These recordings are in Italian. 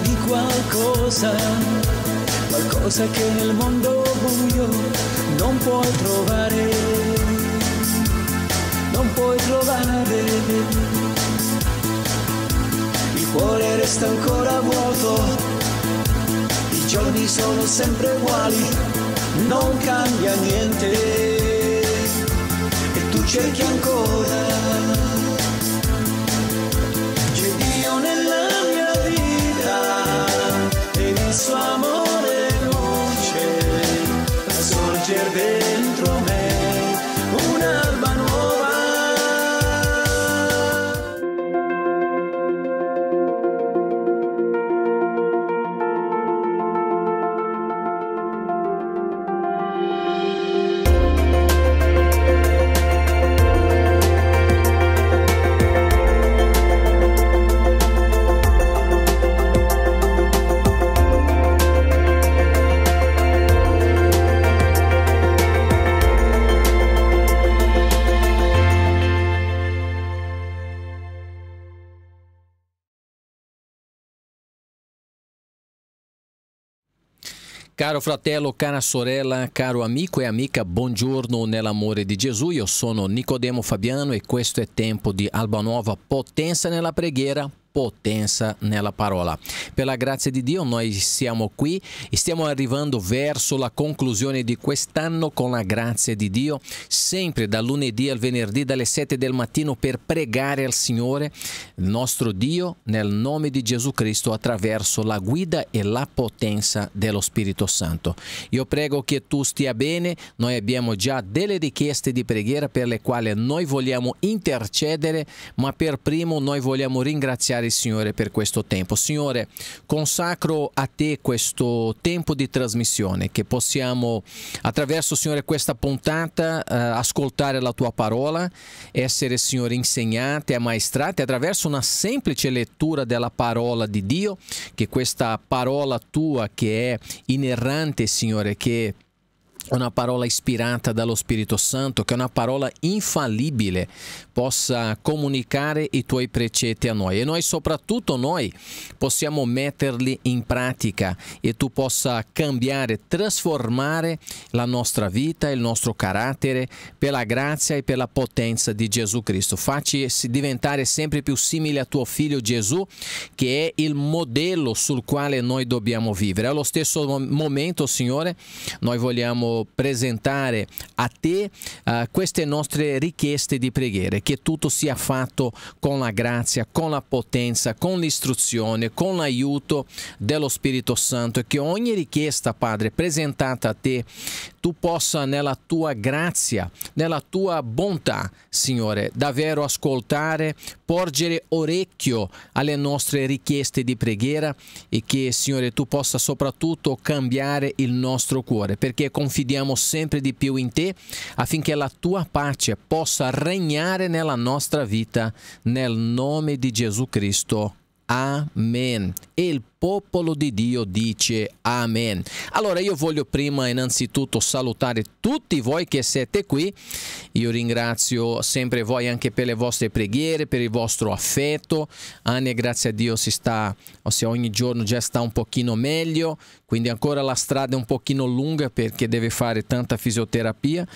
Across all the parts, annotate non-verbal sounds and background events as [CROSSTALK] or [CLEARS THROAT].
di qualcosa, qualcosa che nel mondo buio non puoi trovare, non puoi trovare. Il cuore resta ancora vuoto, i giorni sono sempre uguali, non cambia niente e tu cerchi ancora Caro fratello, cara sorella, caro amico e amica, buongiorno nell'amore di Gesù. Io sono Nicodemo Fabiano e questo è tempo di Alba Nuova Potenza nella preghiera potenza nella parola. Per la grazia di Dio noi siamo qui e stiamo arrivando verso la conclusione di quest'anno con la grazia di Dio, sempre da lunedì al venerdì dalle 7 del mattino per pregare al Signore, il nostro Dio, nel nome di Gesù Cristo attraverso la guida e la potenza dello Spirito Santo. Io prego che tu stia bene, noi abbiamo già delle richieste di preghiera per le quali noi vogliamo intercedere, ma per primo noi vogliamo ringraziare ringraziare il Signore per questo tempo. Signore, consacro a te questo tempo di trasmissione che possiamo, attraverso, Signore, questa puntata, eh, ascoltare la tua parola, essere, Signore, insegnati, ammaestrati attraverso una semplice lettura della parola di Dio, che questa parola tua che è inerrante, Signore, che una parola ispirata dallo Spirito Santo, che una parola infallibile possa comunicare i tuoi precetti a noi e noi soprattutto noi possiamo metterli in pratica e tu possa cambiare, trasformare la nostra vita, il nostro carattere per la grazia e per la potenza di Gesù Cristo. Facci diventare sempre più simile a tuo figlio Gesù, che è il modello sul quale noi dobbiamo vivere. Allo stesso momento, Signore, noi vogliamo presentare a te eh, queste nostre richieste di preghiere, che tutto sia fatto con la grazia, con la potenza, con l'istruzione, con l'aiuto dello Spirito Santo e che ogni richiesta, Padre, presentata a te tu possa nella tua grazia, nella tua bontà, Signore, davvero ascoltare, porgere orecchio alle nostre richieste di preghiera e che, Signore, tu possa soprattutto cambiare il nostro cuore, perché confidiamo sempre di più in te affinché la tua pace possa regnare nella nostra vita, nel nome di Gesù Cristo. Amen. E il popolo di Dio dice Amen. Allora io voglio prima innanzitutto salutare tutti voi che siete qui, io ringrazio sempre voi anche per le vostre preghiere, per il vostro affetto, Ania grazie a Dio si sta, ossia ogni giorno già sta un pochino meglio, quindi ancora la strada è un pochino lunga perché deve fare tanta fisioterapia,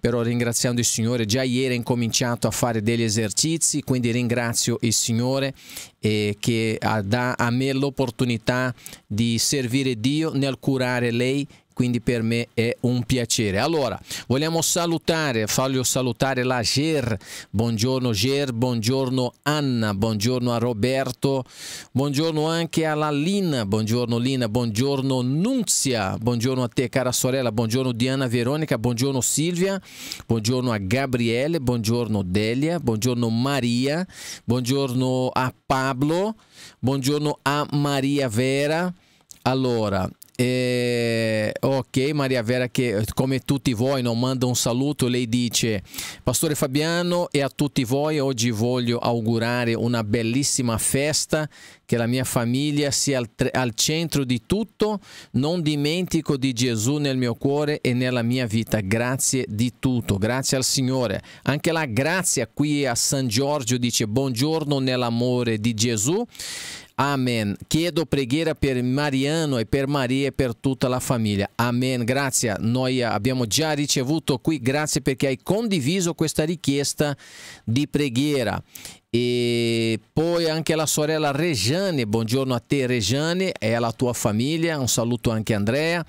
però ringraziando il Signore, già ieri ho incominciato a fare degli esercizi, quindi ringrazio il Signore eh, che dà a me l'opportunità l'opportunità di servire Dio nel curare lei quindi per me è un piacere. Allora, vogliamo salutare, voglio salutare la Ger, buongiorno Ger, buongiorno Anna, buongiorno a Roberto, buongiorno anche alla Lina, buongiorno Lina, buongiorno Nunzia, buongiorno a te cara sorella, buongiorno Diana Veronica, buongiorno Silvia, buongiorno a Gabriele, buongiorno Delia, buongiorno Maria, buongiorno a Pablo, buongiorno a Maria Vera. Allora, e, eh, ok, Maria Vera che eh, come tutti voi non manda un saluto, lei dice Pastore Fabiano e a tutti voi oggi voglio augurare una bellissima festa, che la mia famiglia sia al, al centro di tutto, non dimentico di Gesù nel mio cuore e nella mia vita, grazie di tutto, grazie al Signore. Anche la grazia qui a San Giorgio dice buongiorno nell'amore di Gesù, Amen. Chiedo preghiera per Mariano e per Maria e per tutta la famiglia. Amen. Grazie. Noi abbiamo già ricevuto qui. Grazie perché hai condiviso questa richiesta di preghiera. E poi anche la sorella Regiane, buongiorno a te Regiane e alla tua famiglia, un saluto anche a Andrea,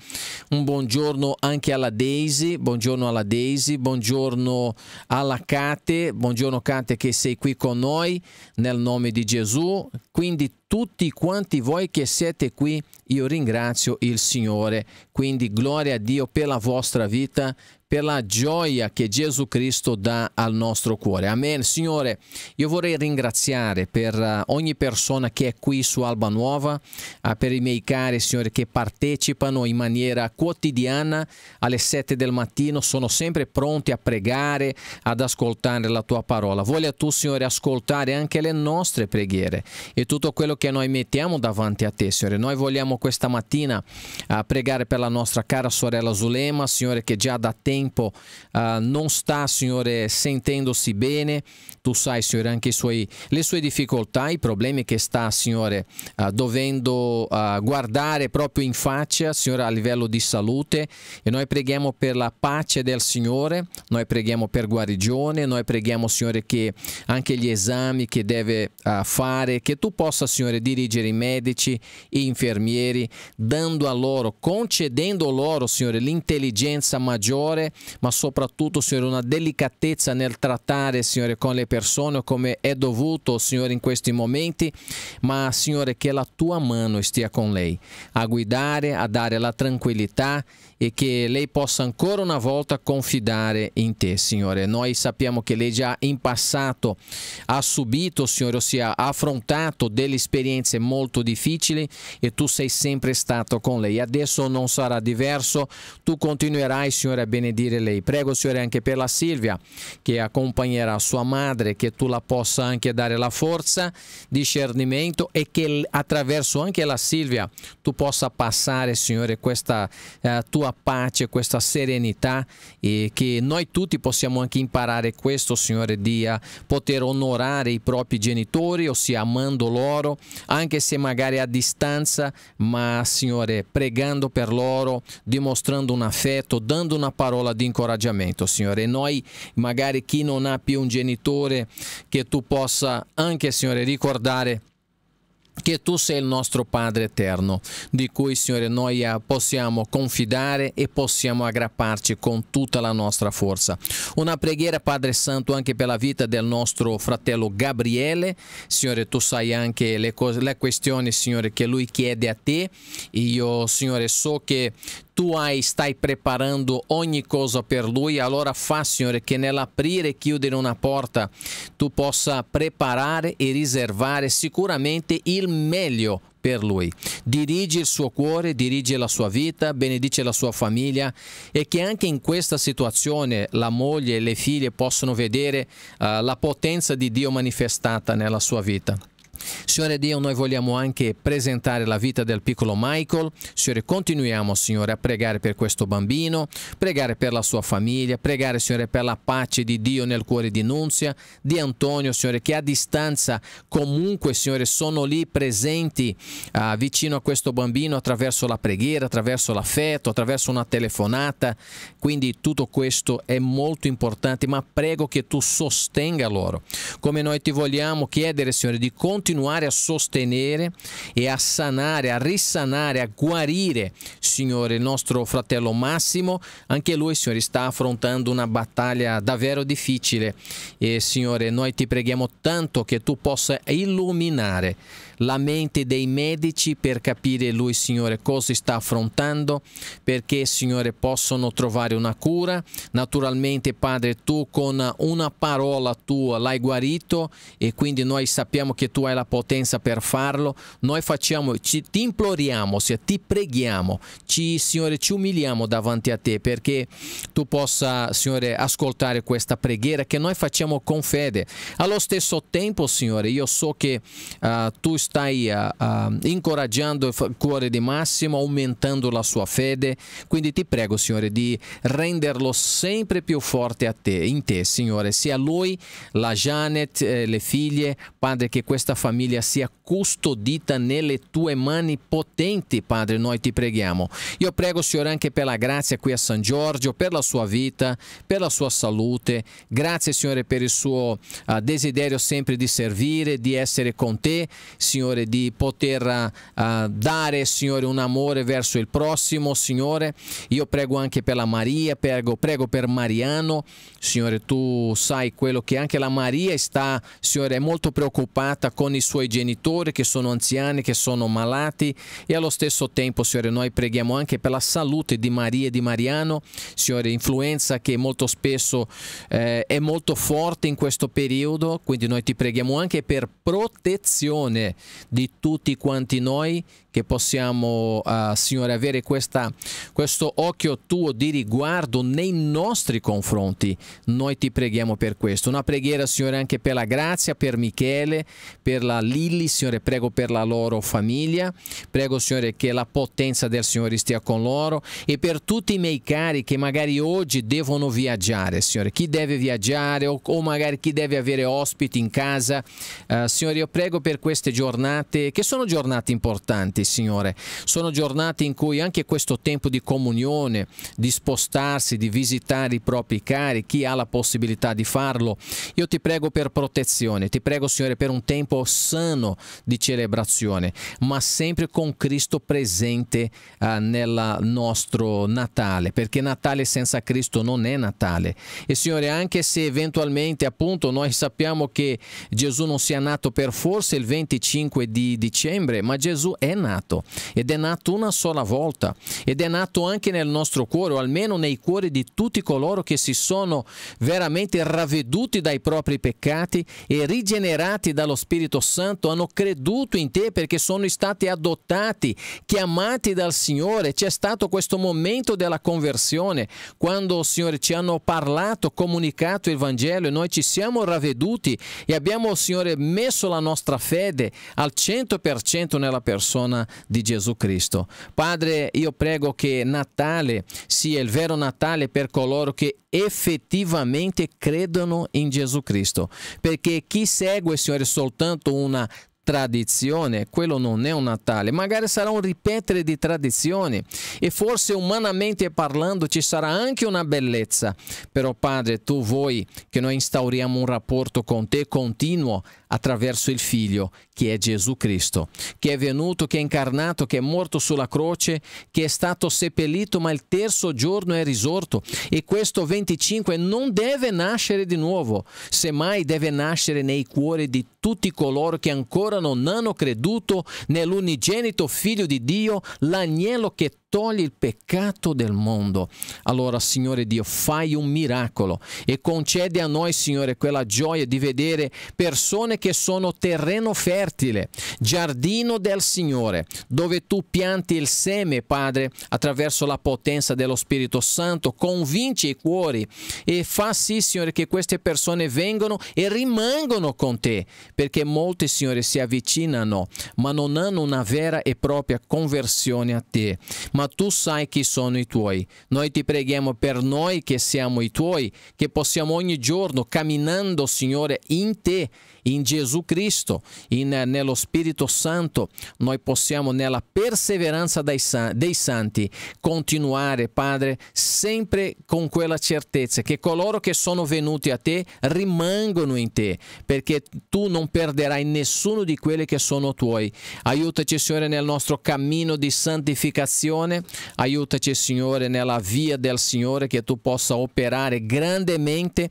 un buongiorno anche alla Daisy, buongiorno alla Daisy, buongiorno alla Kate, buongiorno Kate che sei qui con noi nel nome di Gesù, quindi tutti quanti voi che siete qui, io ringrazio il Signore, quindi gloria a Dio per la vostra vita, per la gioia che Gesù Cristo dà al nostro cuore. Amen. Signore, io vorrei ringraziare per eh, ogni persona che è qui su Alba Nuova, eh, per i miei cari, Signore, che partecipano in maniera quotidiana alle 7 del mattino, sono sempre pronti a pregare, ad ascoltare la tua parola. Voglia tu, Signore, ascoltare anche le nostre preghiere e tutto quello che noi mettiamo davanti a te, Signore. Noi vogliamo questa mattina eh, pregare per la nostra cara sorella Zulema, Signore, che già da tempo tempo uh, ah, senhor, sta, Signore, sentendosi bene, Tu sai, Signore, anche suoi, le sue difficoltà, i problemi che sta, Signore, uh, dovendo uh, guardare proprio in faccia, Signore, a livello di salute. E noi preghiamo per la pace del Signore, noi preghiamo per guarigione, noi preghiamo, Signore, che anche gli esami che deve uh, fare, che tu possa, Signore, dirigere i medici, e infermieri, dando a loro, concedendo loro, Signore, l'intelligenza maggiore, ma soprattutto, Signore, una delicatezza nel trattare, Signore, con le persone come è dovuto, Senhor, in questi momenti, ma Signore che la tua mano stia con lei a guidare, a dare la tranquillità e che lei possa ancora una volta confidare in te, Signore. Noi sappiamo che lei già in passato ha subito, Signore, ossia ha affrontato delle esperienze molto difficili e tu sei sempre stato con lei. Adesso non sarà diverso, tu continuerai, Signore, a benedire lei. Prego, Signore, anche per la Silvia che accompagnerà sua madre, che tu la possa anche dare la forza, discernimento e che attraverso anche la Silvia tu possa passare, Signore, questa eh, tua questa pace, questa serenità e che noi tutti possiamo anche imparare questo, Signore, di poter onorare i propri genitori, ossia amando loro, anche se magari a distanza, ma Signore, pregando per loro, dimostrando un affetto, dando una parola di incoraggiamento, Signore. E noi, magari chi non ha più un genitore, che tu possa anche, Signore, ricordare che tu sei il nostro Padre eterno, di cui Signore noi eh, possiamo confidare e possiamo aggrapparci con tutta la nostra forza. Una preghiera Padre Santo anche per la vita del nostro fratello Gabriele, Signore tu sai anche le, cose, le questioni Signore che lui chiede a te, io Signore so che tu hai, stai preparando ogni cosa per Lui, allora fa, Signore, che nell'aprire e chiudere una porta tu possa preparare e riservare sicuramente il meglio per Lui. Dirigi il suo cuore, dirigi la sua vita, benedice la sua famiglia e che anche in questa situazione la moglie e le figlie possano vedere uh, la potenza di Dio manifestata nella sua vita. Signore Dio, noi vogliamo anche presentare la vita del piccolo Michael. Signore, continuiamo, Signore, a pregare per questo bambino, pregare per la sua famiglia, pregare, Signore, per la pace di Dio nel cuore di Nunzia, di Antonio, Signore, che a distanza comunque, Signore, sono lì presenti uh, vicino a questo bambino attraverso la preghiera, attraverso l'affetto, attraverso una telefonata. Quindi tutto questo è molto importante, ma prego che tu sostenga loro. Come noi ti vogliamo chiedere, Signore, di continuare continuare a sostenere e a sanare, a risanare, a guarire, Signore, il nostro fratello Massimo. Anche lui, Signore, sta affrontando una battaglia davvero difficile e, Signore, noi ti preghiamo tanto che tu possa illuminare la mente dei medici per capire lui, Signore, cosa sta affrontando, perché, Signore, possono trovare una cura. Naturalmente, Padre, tu con una parola tua l'hai guarito e quindi noi sappiamo che tu hai la potenza per farlo. Noi facciamo, ci, ti imploriamo, cioè, ti preghiamo, ci, Signore, ci umiliamo davanti a te perché tu possa, Signore, ascoltare questa preghiera che noi facciamo con fede. Allo stesso tempo, Signore, io so che uh, tu stai stai uh, incoraggiando il cuore di Massimo, aumentando la sua fede. Quindi ti prego, Signore, di renderlo sempre più forte a te, in te, Signore, sia lui, la Janet, eh, le figlie, Padre, che questa famiglia sia custodita nelle tue mani potenti, Padre, noi ti preghiamo. Io prego, Signore, anche per la grazia qui a San Giorgio, per la sua vita, per la sua salute. Grazie, Signore, per il suo uh, desiderio sempre di servire, di essere con te, Signore Signore, di poter uh, dare, Signore, un amore verso il prossimo, Signore. Io prego anche per la Maria, prego, prego per Mariano. Signore, tu sai quello che anche la Maria sta, Signore, è molto preoccupata con i suoi genitori che sono anziani, che sono malati e allo stesso tempo, Signore, noi preghiamo anche per la salute di Maria e di Mariano. Signore, influenza che molto spesso eh, è molto forte in questo periodo, quindi noi ti preghiamo anche per protezione di tutti quanti noi che possiamo, uh, Signore, avere questa, questo occhio tuo di riguardo nei nostri confronti. Noi ti preghiamo per questo. Una preghiera, Signore, anche per la grazia, per Michele, per la Lilli, Signore, prego per la loro famiglia. Prego, Signore, che la potenza del Signore stia con loro e per tutti i miei cari che magari oggi devono viaggiare, Signore. Chi deve viaggiare o, o magari chi deve avere ospiti in casa. Uh, Signore, io prego per queste giornate giornate che sono giornate importanti, Signore, sono giornate in cui anche questo tempo di comunione, di spostarsi, di visitare i propri cari, chi ha la possibilità di farlo, io ti prego per protezione, ti prego Signore per un tempo sano di celebrazione, ma sempre con Cristo presente eh, nel nostro Natale, perché Natale senza Cristo non è Natale. E Signore, anche se eventualmente appunto noi sappiamo che Gesù non sia nato per forza il 25, 25 di dicembre, ma Gesù è nato ed è nato una sola volta ed è nato anche nel nostro cuore o almeno nei cuori di tutti coloro che si sono veramente ravveduti dai propri peccati e rigenerati dallo Spirito Santo, hanno creduto in te perché sono stati adottati, chiamati dal Signore. C'è stato questo momento della conversione quando, Signore, ci hanno parlato, comunicato il Vangelo e noi ci siamo ravveduti e abbiamo, Signore, messo la nostra fede, al 100% nella persona di Gesù Cristo. Padre, io prego che Natale sia il vero Natale per coloro che effettivamente credono in Gesù Cristo, perché chi segue, Signore, soltanto una tradizione, quello non è un Natale, magari sarà un ripetere di tradizioni e forse umanamente parlando ci sarà anche una bellezza, però Padre tu vuoi che noi instauriamo un rapporto con te continuo attraverso il Figlio, che è Gesù Cristo, che è venuto, che è incarnato, che è morto sulla croce, che è stato seppellito, ma il terzo giorno è risorto. E questo 25 non deve nascere di nuovo, semmai deve nascere nei cuori di tutti coloro che ancora non hanno creduto nell'unigenito Figlio di Dio, l'agnello che togli il peccato del mondo. Allora, Signore Dio, fai un miracolo e concedi a noi, Signore, quella gioia di vedere persone che sono terreno fertile, giardino del Signore, dove tu pianti il seme, Padre, attraverso la potenza dello Spirito Santo, convinci i cuori e fa sì, Signore, che queste persone vengano e rimangano con te, perché molti, Signore, si avvicinano, ma non hanno una vera e propria conversione a te. Ma ma tu sai chi sono i tuoi. Noi ti preghiamo per noi che siamo i tuoi, che possiamo ogni giorno camminando, Signore, in te in Gesù Cristo, in, nello Spirito Santo, noi possiamo nella perseveranza dei, dei santi continuare, Padre, sempre con quella certezza che coloro che sono venuti a te rimangono in te, perché tu non perderai nessuno di quelli che sono tuoi. Aiutaci, Signore, nel nostro cammino di santificazione, aiutaci, Signore, nella via del Signore, che tu possa operare grandemente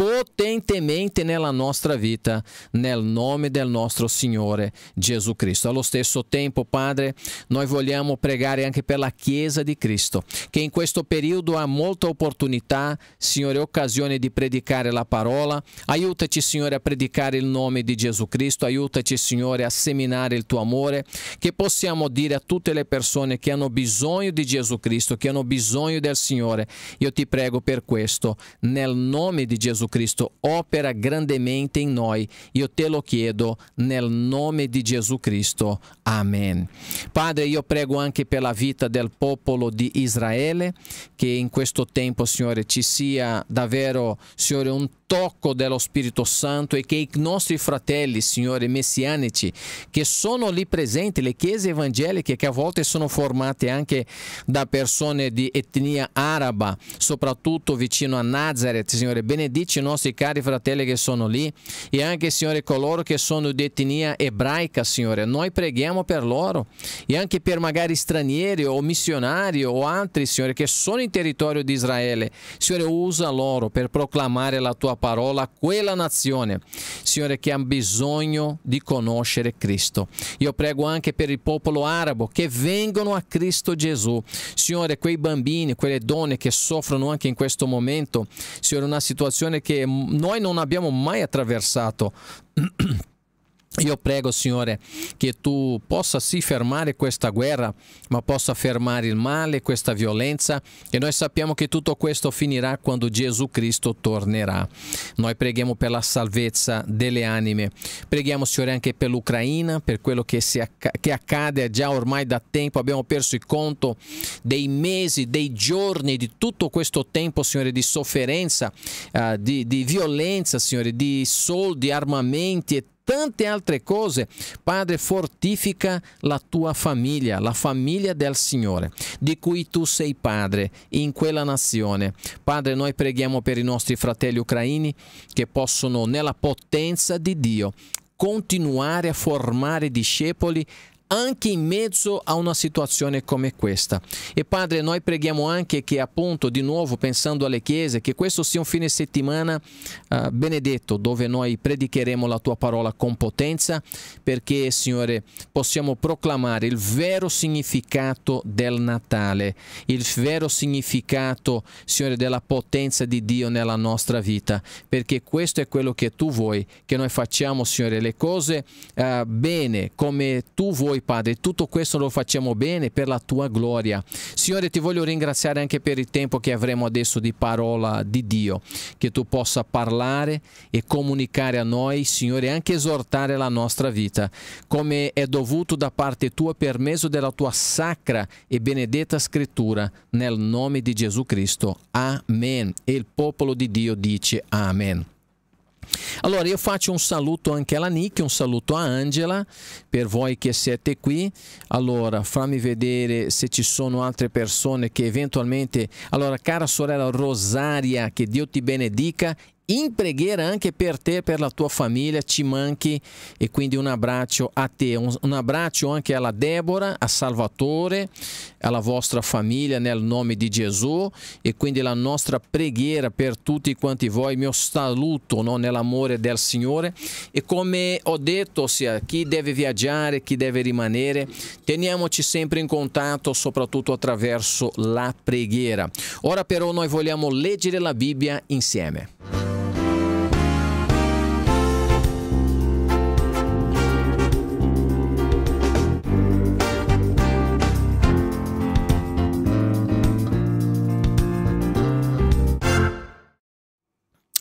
potentemente nella nostra vita, nel nome del nostro Signore Gesù Cristo. Allo stesso tempo, Padre, noi vogliamo pregare anche per la Chiesa di Cristo, che in questo periodo ha molta opportunità, Signore, occasione di predicare la parola. Aiutaci, Signore, a predicare il nome di Gesù Cristo, aiutaci, Signore, a seminare il tuo amore, che possiamo dire a tutte le persone che hanno bisogno di Gesù Cristo, che hanno bisogno del Signore. Io ti prego per questo, nel nome di Gesù Cristo, opera grandemente em nós. E eu te lo chiedo nel nome de Jesus Cristo. Amém. Padre, eu prego anche pela vita del popolo di Israele, que em questo tempo, Signore, ci sia davvero, Signore, un tocco dello Spirito Santo e che i nostri fratelli, Signore, messianici, che sono lì presenti, le chiese evangeliche che a volte sono formate anche da persone di etnia araba, soprattutto vicino a Nazareth, Signore, benedici i nostri cari fratelli che sono lì e anche, Signore, coloro che sono di etnia ebraica, Signore, noi preghiamo per loro e anche per magari stranieri o missionari o altri, Signore, che sono in territorio di Israele. Signore, usa loro per proclamare la tua parola quella nazione, Signore, che ha bisogno di conoscere Cristo. Io prego anche per il popolo arabo che vengono a Cristo Gesù. Signore, quei bambini, quelle donne che soffrono anche in questo momento, Signore, una situazione che noi non abbiamo mai attraversato. [CLEARS THROAT] Io prego, Signore, che tu possa sì fermare questa guerra, ma possa fermare il male, questa violenza e noi sappiamo che tutto questo finirà quando Gesù Cristo tornerà. Noi preghiamo per la salvezza delle anime, preghiamo, Signore, anche per l'Ucraina, per quello che, acc che accade già ormai da tempo, abbiamo perso il conto dei mesi, dei giorni, di tutto questo tempo, Signore, di sofferenza, uh, di, di violenza, Signore, di soldi, armamenti e tante altre cose. Padre, fortifica la tua famiglia, la famiglia del Signore, di cui tu sei padre in quella nazione. Padre, noi preghiamo per i nostri fratelli ucraini che possono, nella potenza di Dio, continuare a formare discepoli anche in mezzo a una situazione come questa. E Padre, noi preghiamo anche che appunto, di nuovo pensando alle chiese, che questo sia un fine settimana uh, benedetto, dove noi predicheremo la Tua parola con potenza, perché Signore possiamo proclamare il vero significato del Natale, il vero significato, Signore, della potenza di Dio nella nostra vita, perché questo è quello che Tu vuoi, che noi facciamo, Signore, le cose uh, bene come Tu vuoi noi, Padre. Tutto questo lo facciamo bene per la tua gloria. Signore, ti voglio ringraziare anche per il tempo che avremo adesso di parola di Dio, che tu possa parlare e comunicare a noi, Signore, e anche esortare la nostra vita, come è dovuto da parte tua per mezzo della tua sacra e benedetta scrittura, nel nome di Gesù Cristo. Amen. E il popolo di Dio dice Amen. Allora io faccio un saluto anche alla Nick, un saluto a Angela, per voi che siete qui. Allora fammi vedere se ci sono altre persone che eventualmente... Allora cara sorella Rosaria, che Dio ti benedica in preghiera anche per te per la tua famiglia, ci manchi e quindi un abbraccio a te, un, un abbraccio anche alla Debora, a Salvatore, alla vostra famiglia nel nome di Gesù e quindi la nostra preghiera per tutti quanti voi, mio saluto no, nell'amore del Signore e come ho detto, ossia, chi deve viaggiare, chi deve rimanere, teniamoci sempre in contatto soprattutto attraverso la preghiera. Ora però noi vogliamo leggere la Bibbia insieme.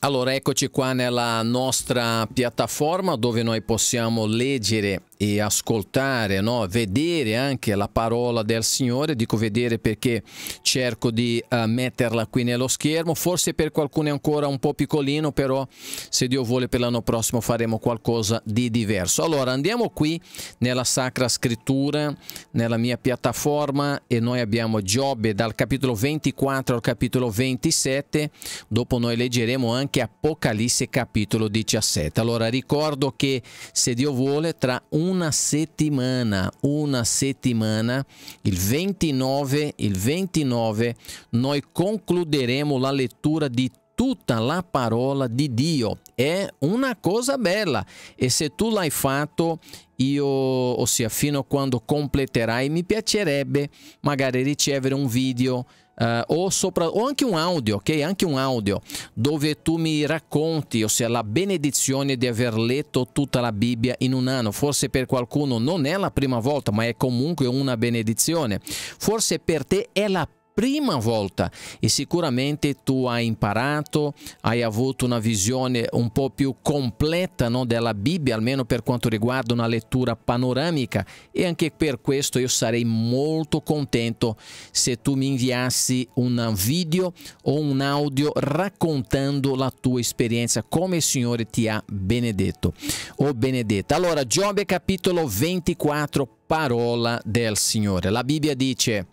Allora, eccoci qua nella nostra piattaforma dove noi possiamo leggere e ascoltare, no? vedere anche la parola del Signore, dico vedere perché cerco di uh, metterla qui nello schermo, forse per qualcuno è ancora un po' piccolino, però se Dio vuole per l'anno prossimo faremo qualcosa di diverso. Allora andiamo qui nella Sacra Scrittura, nella mia piattaforma e noi abbiamo Giobbe dal capitolo 24 al capitolo 27, dopo noi leggeremo anche Apocalisse capitolo 17. Allora ricordo che se Dio vuole tra un una settimana, una settimana, il 29, il 29 noi concluderemo la lettura di tutta la parola di Dio. È una cosa bella e se tu l'hai fatto, io, ossia fino a quando completerai, mi piacerebbe magari ricevere un video Uh, o, sopra, o anche un audio, ok? Anche un audio dove tu mi racconti, ossia la benedizione di aver letto tutta la Bibbia in un anno. Forse per qualcuno non è la prima volta, ma è comunque una benedizione. Forse per te è la prima volta e sicuramente tu hai imparato, hai avuto una visione un po' più completa no, della Bibbia, almeno per quanto riguarda una lettura panoramica e anche per questo io sarei molto contento se tu mi inviassi un video o un audio raccontando la tua esperienza, come il Signore ti ha benedetto o oh, benedetta. Allora, Giobbe capitolo 24, parola del Signore. La Bibbia dice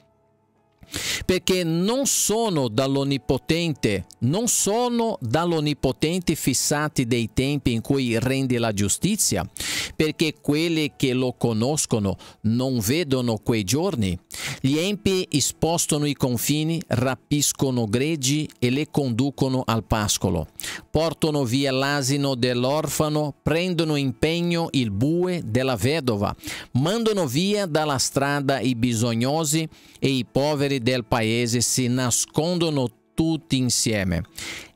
perché non sono dall'onnipotente, non sono dall'onnipotente fissati dei tempi in cui rende la giustizia, perché quelli che lo conoscono non vedono quei giorni. Gli empi spostano i confini, rapiscono greggi e le conducono al pascolo. Portano via l'asino dell'orfano, prendono impegno il bue della vedova, mandano via dalla strada i bisognosi e i poveri signori del paese si nascondono tutti insieme.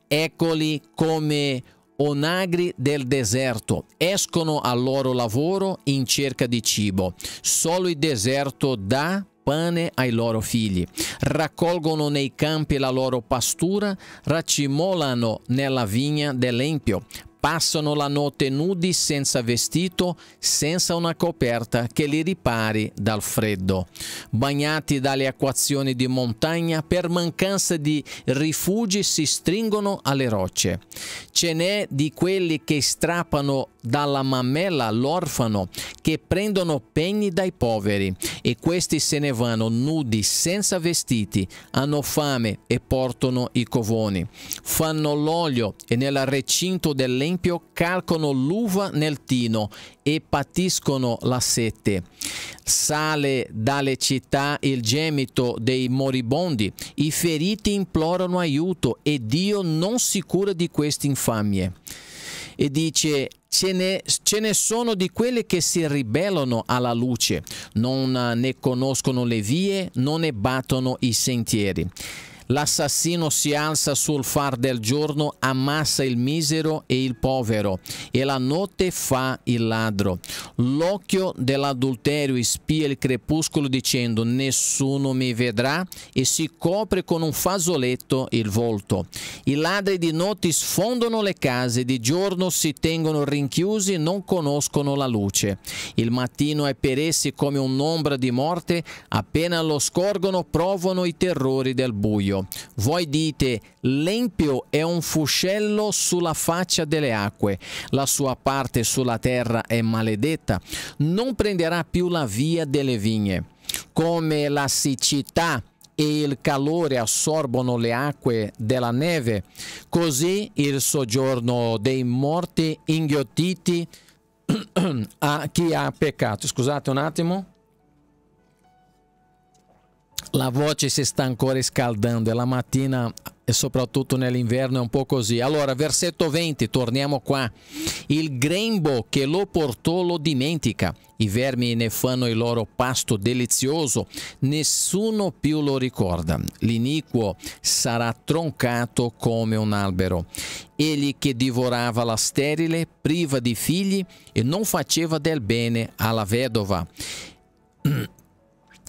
Eccoli come onagri del deserto, escono al loro lavoro in cerca di cibo. Solo il deserto dà pane ai loro figli, raccolgono nei campi la loro pastura, racimolano nella vigna dell'empio, Passano la notte nudi senza vestito, senza una coperta che li ripari dal freddo. Bagnati dalle acquazioni di montagna, per mancanza di rifugi si stringono alle rocce. Ce n'è di quelli che strappano dalla mammella all'orfano che prendono pegni dai poveri e questi se ne vanno nudi senza vestiti, hanno fame e portano i covoni. Fanno l'olio e nel recinto dell'empio calcono l'uva nel tino e patiscono la sete. Sale dalle città il gemito dei moribondi, i feriti implorano aiuto e Dio non si cura di queste infamie e dice ce ne, ce ne, sono di quelli che si ribellano alla luce, non eh, ne conoscono le vie, non ne battono i sentieri. L'assassino si alza sul far del giorno, ammassa il misero e il povero, e la notte fa il ladro. L'occhio dell'adulterio spia il crepuscolo dicendo nessuno mi vedrà e si copre con un fazzoletto il volto. I ladri di notte sfondano le case, di giorno si tengono rinchiusi, non conoscono la luce. Il mattino è per essi come un'ombra di morte, appena lo scorgono provano i terrori del buio. Voi dite, l'empio è un fuscello sulla faccia delle acque, la sua parte sulla terra è maledetta, non prenderà più la via delle vigne. Come la siccità e il calore assorbono le acque della neve, così il soggiorno dei morti inghiottiti [CLEARS THROAT] a chi ha peccato. Scusate un attimo la voce si sta ancora scaldando e la mattina e soprattutto nell'inverno è un po' così. Allora, versetto 20, torniamo qua. Il grembo che lo portò lo dimentica, i vermi ne fanno il loro pasto delizioso, nessuno più lo ricorda. L'iniquo sarà troncato come un albero. Egli che divorava la sterile, priva di figli e non faceva del bene alla vedova.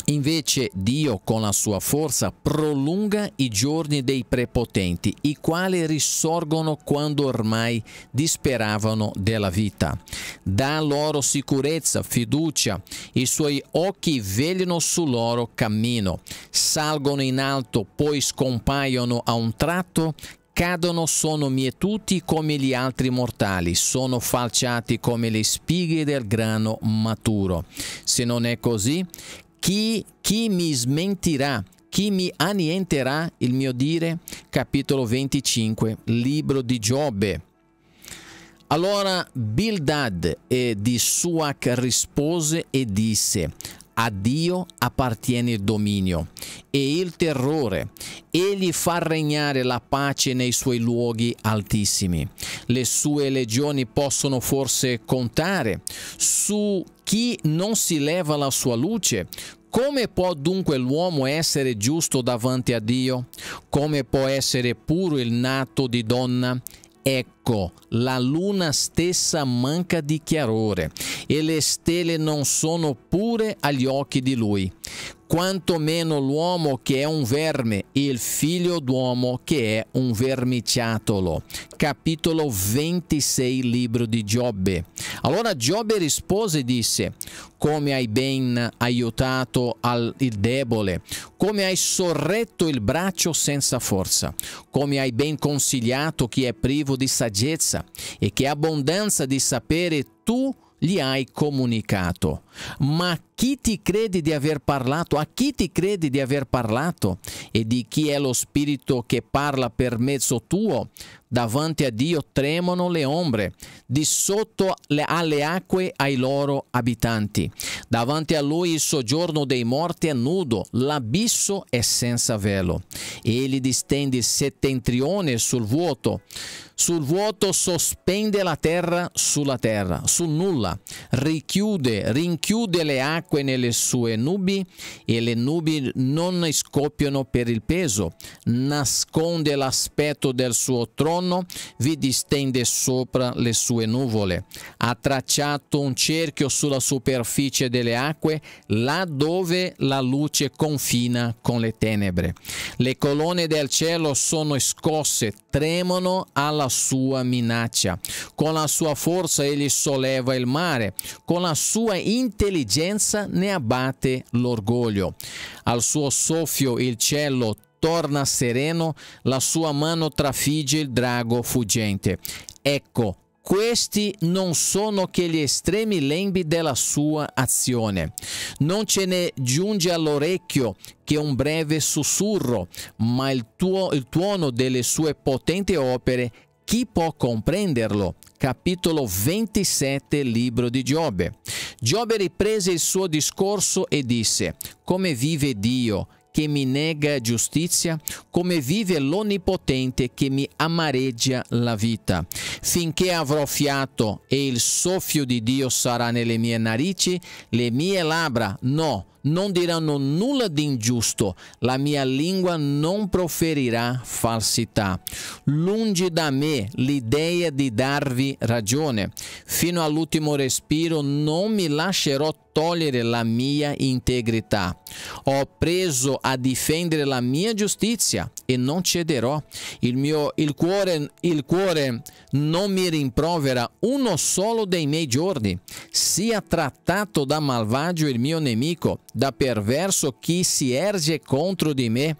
Invece Dio con la sua forza prolunga i giorni dei prepotenti, i quali risorgono quando ormai disperavano della vita. Dà loro sicurezza, fiducia, i suoi occhi vegliano sul loro cammino, salgono in alto, poi scompaiono a un tratto, cadono sono mietuti come gli altri mortali, sono falciati come le spighe del grano maturo. Se non è così, chi, chi mi smentirà? Chi mi annienterà il mio dire? Capitolo 25, libro di Giobbe. Allora Bildad eh, di Suac rispose e disse, a Dio appartiene il dominio e il terrore. Egli fa regnare la pace nei suoi luoghi altissimi. Le sue legioni possono forse contare su chi non si leva la sua luce, come può dunque l'uomo essere giusto davanti a Dio? Come può essere puro il nato di donna? Ecco, la luna stessa manca di chiarore e le stelle non sono pure agli occhi di lui quantomeno l'uomo che è un verme, il figlio d'uomo che è un vermiciatolo. Capitolo 26, libro di Giobbe. Allora Giobbe rispose e disse, come hai ben aiutato al, il debole, come hai sorretto il braccio senza forza, come hai ben consigliato chi è privo di saggezza e che abbondanza di sapere tu gli hai comunicato ma chi ti crede di aver parlato? A chi ti crede di aver parlato? E di chi è lo spirito che parla per mezzo tuo? Davanti a Dio tremano le ombre, di sotto alle acque ai loro abitanti. Davanti a lui il soggiorno dei morti è nudo, l'abisso è senza velo. Egli distende settentrione sul vuoto, sul vuoto sospende la terra sulla terra, sul nulla, richiude, rinchiude chiude le acque nelle sue nubi e le nubi non scoppiano per il peso. Nasconde l'aspetto del suo trono, vi distende sopra le sue nuvole. Ha tracciato un cerchio sulla superficie delle acque, là dove la luce confina con le tenebre. Le colonne del cielo sono scosse, tremono alla sua minaccia. Con la sua forza egli solleva il mare, con la sua intensità intelligenza ne abbatte l'orgoglio. Al suo soffio il cielo torna sereno, la sua mano trafigge il drago fuggente. Ecco, questi non sono che gli estremi lembi della sua azione. Non ce ne giunge all'orecchio che un breve sussurro, ma il, tuo, il tuono delle sue potenti opere, chi può comprenderlo? capitolo 27, libro di Giobbe. Giobbe riprese il suo discorso e disse, come vive Dio che mi nega giustizia, come vive l'Onnipotente che mi amareggia la vita. Finché avrò fiato e il soffio di Dio sarà nelle mie narici, le mie labbra no, non diranno nulla di ingiusto, la mia lingua non proferirà falsità. Lungi da me l'idea di darvi ragione, fino all'ultimo respiro non mi lascerò togliere la mia integrità. Ho preso a difendere la mia giustizia e non cederò. Il, mio, il, cuore, il cuore non mi rimprovera uno solo dei miei giorni. Sia trattato da malvagio il mio nemico, da perverso chi si erge contro di me.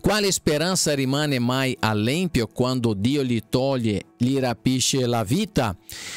Quale speranza rimane mai all'empio quando Dio gli toglie, gli rapisce la vita?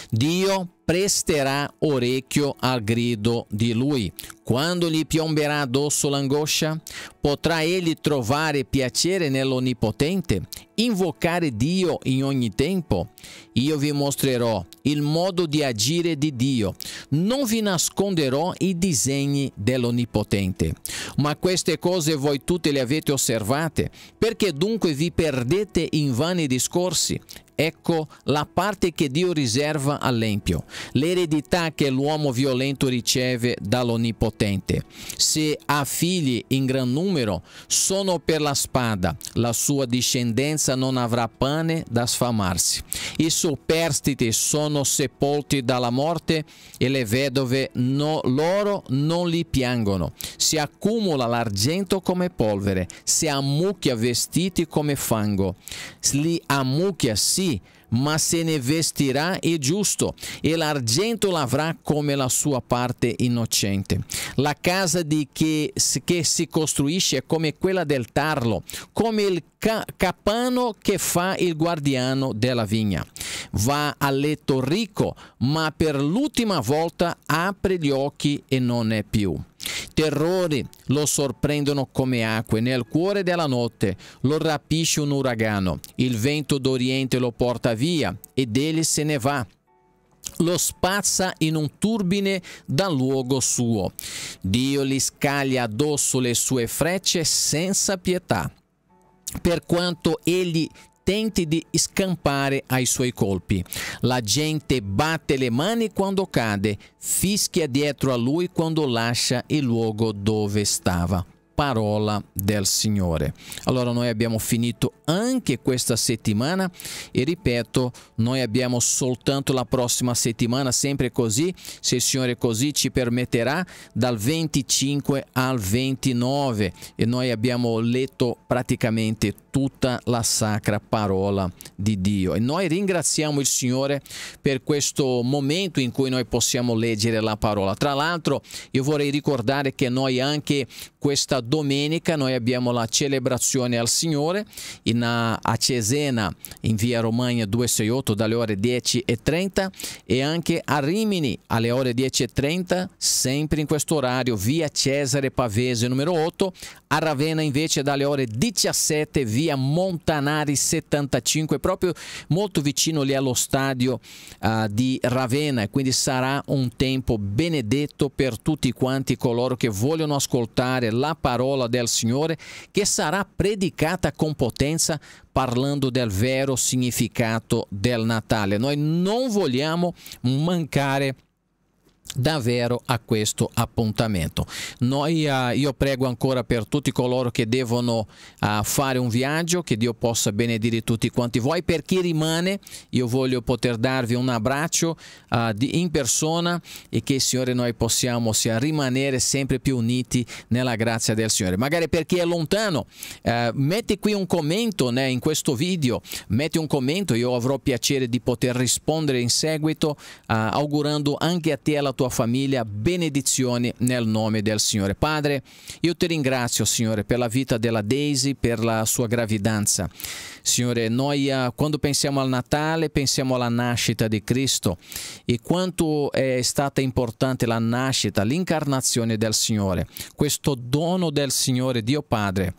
Dio presterà orecchio al grido di lui. Quando gli piomberà addosso l'angoscia, Potrà egli trovare piacere nell'Onnipotente? Invocare Dio in ogni tempo? Io vi mostrerò il modo di agire di Dio. Non vi nasconderò i disegni dell'Onnipotente. Ma queste cose voi tutte le avete osservate. Perché dunque vi perdete in vani discorsi? Ecco la parte che Dio riserva all'empio, l'eredità che l'uomo violento riceve dall'Onnipotente. Se ha figli in gran numero, numero sono per la spada, la sua discendenza non avrà pane da sfamarsi. I superstiti sono sepolti dalla morte e le vedove no, loro non li piangono. Si accumula l'argento come polvere, si ammucchia vestiti come fango, li ammucchia sì ma se ne vestirà e giusto e l'argento l'avrà come la sua parte innocente. La casa che, che si costruisce è come quella del tarlo, come il Ca Capano che fa il guardiano della vigna. Va a letto ricco, ma per l'ultima volta apre gli occhi e non è più. Terrori lo sorprendono come acque nel cuore della notte, lo rapisce un uragano, il vento d'Oriente lo porta via ed egli se ne va lo spazza in un turbine dal luogo suo. Dio gli scaglia addosso le sue frecce senza pietà per quanto egli tenti di scampare ai suoi colpi. La gente batte le mani quando cade, fischia dietro a lui quando lascia il luogo dove stava. Parola del Signore. Allora noi abbiamo finito anche questa settimana e ripeto noi abbiamo soltanto la prossima settimana sempre così se il Signore così ci permetterà dal 25 al 29 e noi abbiamo letto praticamente tutta la sacra parola di Dio e noi ringraziamo il Signore per questo momento in cui noi possiamo leggere la parola tra l'altro io vorrei ricordare che noi anche questa domenica noi abbiamo la celebrazione al Signore in in, a Cesena in via Romagna 268 dalle ore 10.30 e anche a Rimini alle ore 10.30 sempre in questo orario via Cesare Pavese numero 8 a Ravenna invece dalle ore 17 via Montanari 75, proprio molto vicino lì allo stadio uh, di Ravenna quindi sarà un tempo benedetto per tutti quanti coloro che vogliono ascoltare la parola del Signore che sarà predicata con potenza parlando del vero significato del Natale. Noi non vogliamo mancare davvero a questo appuntamento. Noi, uh, io prego ancora per tutti coloro che devono uh, fare un viaggio, che Dio possa benedire tutti quanti voi. Per chi rimane, io voglio poter darvi un abbraccio uh, di, in persona e che Signore noi possiamo sia, rimanere sempre più uniti nella grazia del Signore. Magari per chi è lontano, metti qui un commento né, in questo video, metti un commento, io avrò piacere di poter rispondere in seguito, augurando anche a te e alla tua tua famiglia benedizioni nel nome del Signore. Padre, io ti ringrazio, Signore, per la vita della Daisy, per la sua gravidanza. Signore, noi eh, quando pensiamo al Natale pensiamo alla nascita di Cristo e quanto è stata importante la nascita, l'incarnazione del Signore, questo dono del Signore, Dio Padre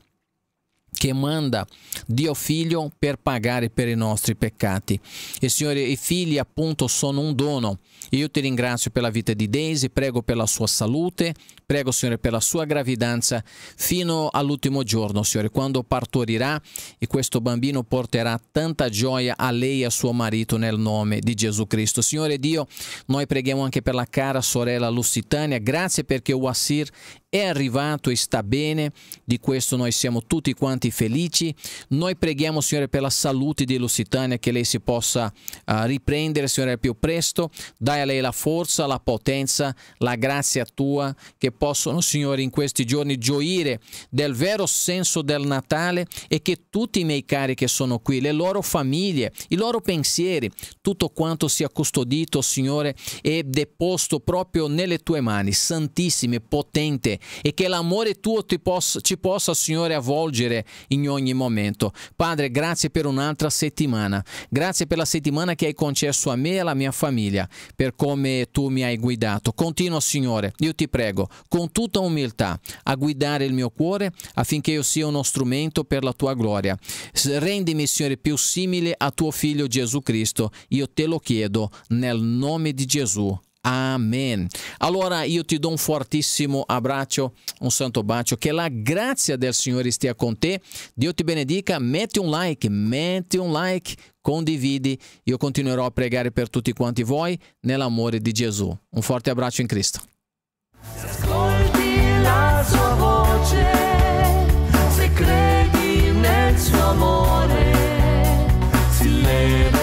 che manda Dio Figlio per pagare per i nostri peccati. E Signore, i figli appunto sono un dono. Io ti ringrazio per la vita di Daisy, prego per la sua salute, prego Signore per la sua gravidanza fino all'ultimo giorno, Signore, quando partorirà e questo bambino porterà tanta gioia a lei e a suo marito nel nome di Gesù Cristo. Signore Dio, noi preghiamo anche per la cara sorella Lusitania, grazie perché Wassir è arrivato e sta bene, di questo noi siamo tutti quanti felici. Noi preghiamo Signore per la salute di Lusitania, che lei si possa uh, riprendere Signore più presto, dai a lei la forza, la potenza, la grazia tua, che possono Signore in questi giorni gioire del vero senso del Natale e che tutti i miei cari che sono qui, le loro famiglie, i loro pensieri, tutto quanto sia custodito Signore e deposto proprio nelle tue mani, santissime, potente, e che l'amore tuo ti possa, ci possa, Signore, avvolgere in ogni momento. Padre, grazie per un'altra settimana. Grazie per la settimana che hai concesso a me e alla mia famiglia, per come tu mi hai guidato. Continua, Signore, io ti prego, con tutta umiltà, a guidare il mio cuore affinché io sia uno strumento per la tua gloria. Rendimi, Signore, più simile a tuo Figlio Gesù Cristo. Io te lo chiedo nel nome di Gesù. Amen. Allora io ti do un fortissimo abbraccio, un santo bacio, che la grazia del Signore stia con te. Dio ti benedica, metti un like, metti un like, condividi. Io continuerò a pregare per tutti quanti voi nell'amore di Gesù. Un forte abbraccio in Cristo. ascolti la sua voce, se credi nel suo amore, si leva